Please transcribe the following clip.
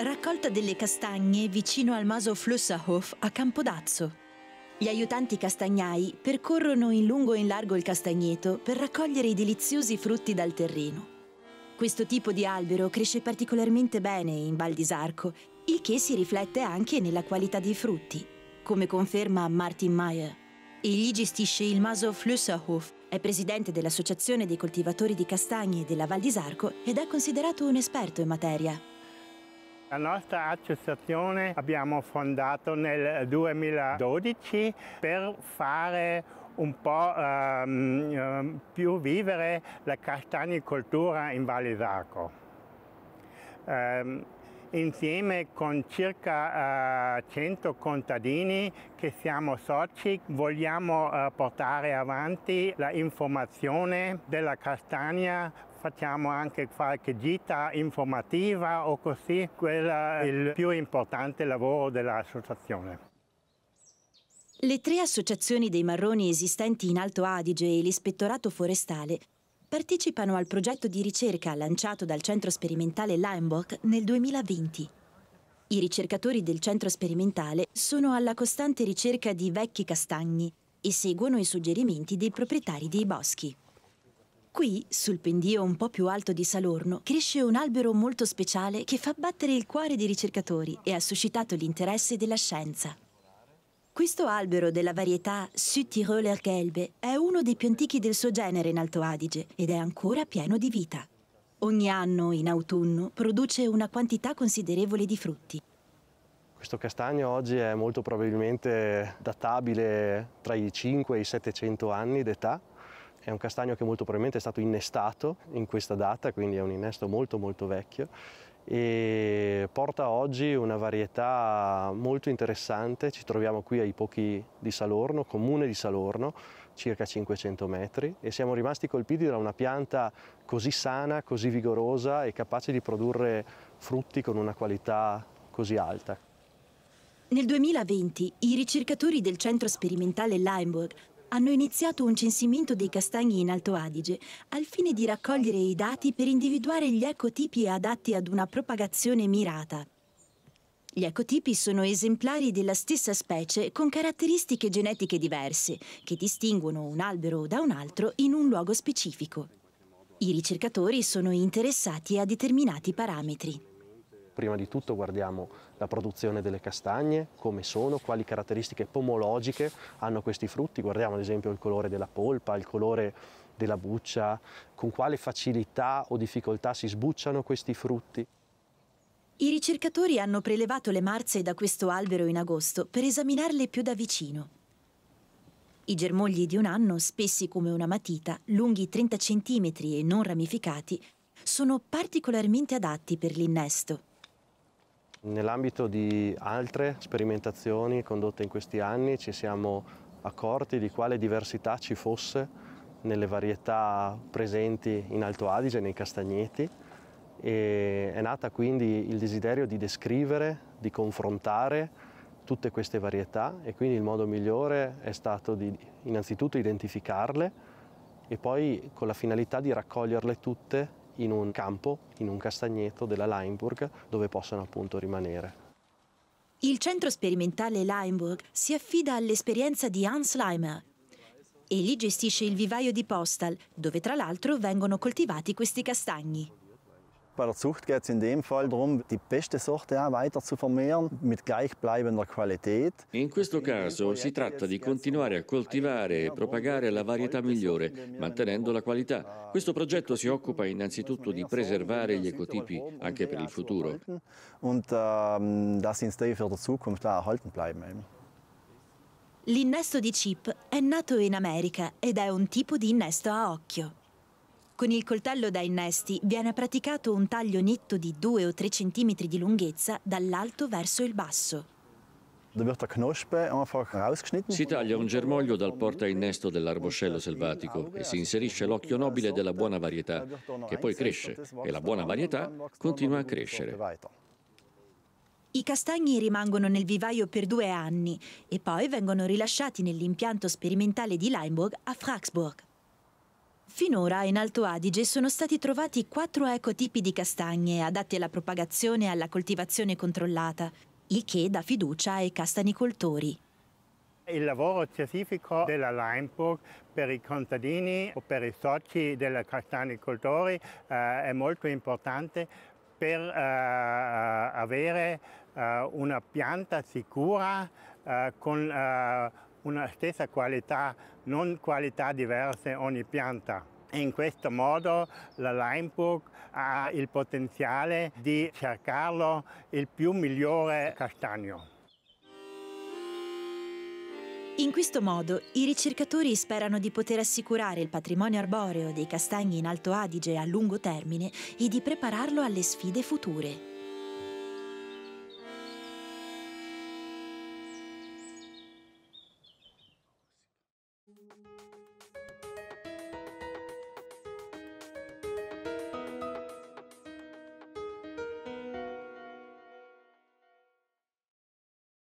Raccolta delle castagne vicino al Maso Flussahof a Campodazzo. Gli aiutanti castagnai percorrono in lungo e in largo il castagneto per raccogliere i deliziosi frutti dal terreno. Questo tipo di albero cresce particolarmente bene in Val di Sarco, il che si riflette anche nella qualità dei frutti, come conferma Martin Meyer. Egli gestisce il Maso Flussahof, è presidente dell'Associazione dei coltivatori di castagne della Val di Sarco ed è considerato un esperto in materia. La nostra associazione abbiamo fondato nel 2012 per fare un po' ehm, ehm, più vivere la castagnicoltura in Valle d'Arco. Ehm, insieme con circa eh, 100 contadini che siamo soci vogliamo eh, portare avanti l'informazione della castagna facciamo anche qualche gita informativa o così, quello è il più importante lavoro dell'associazione. Le tre associazioni dei marroni esistenti in Alto Adige e l'ispettorato forestale partecipano al progetto di ricerca lanciato dal centro sperimentale Leimbach nel 2020. I ricercatori del centro sperimentale sono alla costante ricerca di vecchi castagni e seguono i suggerimenti dei proprietari dei boschi. Qui, sul pendio un po' più alto di Salorno, cresce un albero molto speciale che fa battere il cuore dei ricercatori e ha suscitato l'interesse della scienza. Questo albero della varietà Südtiroler Gelbe è uno dei più antichi del suo genere in Alto Adige ed è ancora pieno di vita. Ogni anno, in autunno, produce una quantità considerevole di frutti. Questo castagno oggi è molto probabilmente databile tra i 5 e i 700 anni d'età è un castagno che molto probabilmente è stato innestato in questa data, quindi è un innesto molto molto vecchio e porta oggi una varietà molto interessante. Ci troviamo qui ai Pochi di Salorno, comune di Salorno, circa 500 metri e siamo rimasti colpiti da una pianta così sana, così vigorosa e capace di produrre frutti con una qualità così alta. Nel 2020 i ricercatori del centro sperimentale Leimburg hanno iniziato un censimento dei castagni in Alto Adige al fine di raccogliere i dati per individuare gli ecotipi adatti ad una propagazione mirata. Gli ecotipi sono esemplari della stessa specie con caratteristiche genetiche diverse, che distinguono un albero da un altro in un luogo specifico. I ricercatori sono interessati a determinati parametri. Prima di tutto guardiamo la produzione delle castagne, come sono, quali caratteristiche pomologiche hanno questi frutti, guardiamo ad esempio il colore della polpa, il colore della buccia, con quale facilità o difficoltà si sbucciano questi frutti. I ricercatori hanno prelevato le marze da questo albero in agosto per esaminarle più da vicino. I germogli di un anno, spessi come una matita, lunghi 30 cm e non ramificati, sono particolarmente adatti per l'innesto. Nell'ambito di altre sperimentazioni condotte in questi anni ci siamo accorti di quale diversità ci fosse nelle varietà presenti in Alto Adige, nei castagneti, e è nata quindi il desiderio di descrivere, di confrontare tutte queste varietà e quindi il modo migliore è stato di innanzitutto identificarle e poi con la finalità di raccoglierle tutte in un campo, in un castagneto della Leimburg dove possano appunto rimanere. Il centro sperimentale Leimburg si affida all'esperienza di Hans Leimer Egli gestisce il vivaio di Postal, dove tra l'altro vengono coltivati questi castagni. Bei der Zucht geht es in dem Fall darum, die beste Sorte weiter zu vermehren mit gleichbleibender Qualität. In questo caso si tratta di continuare a coltivare e propagare la varietà migliore, mantenendo la qualità. Questo progetto si occupa innanzitutto di preservare gli ecotipi anche per il futuro. Und ähm, dass sie für die Zukunft erhalten bleiben. L'innesto di chip è nato in America ed è un tipo di innesto a occhio. Con il coltello da innesti viene praticato un taglio netto di 2 o 3 cm di lunghezza dall'alto verso il basso. Si taglia un germoglio dal porta innesto dell'arboscello selvatico e si inserisce l'occhio nobile della buona varietà, che poi cresce e la buona varietà continua a crescere. I castagni rimangono nel vivaio per due anni e poi vengono rilasciati nell'impianto sperimentale di Leimburg a Fraxburg. Finora in Alto Adige sono stati trovati quattro ecotipi di castagne adatti alla propagazione e alla coltivazione controllata, il che dà fiducia ai castanicoltori. Il lavoro specifico della Limeburg per i contadini o per i soci dei castanicoltori eh, è molto importante per eh, avere eh, una pianta sicura eh, con eh, una stessa qualità, non qualità diverse ogni pianta. in questo modo la Limebook ha il potenziale di cercarlo il più migliore castagno. In questo modo i ricercatori sperano di poter assicurare il patrimonio arboreo dei castagni in Alto Adige a lungo termine e di prepararlo alle sfide future.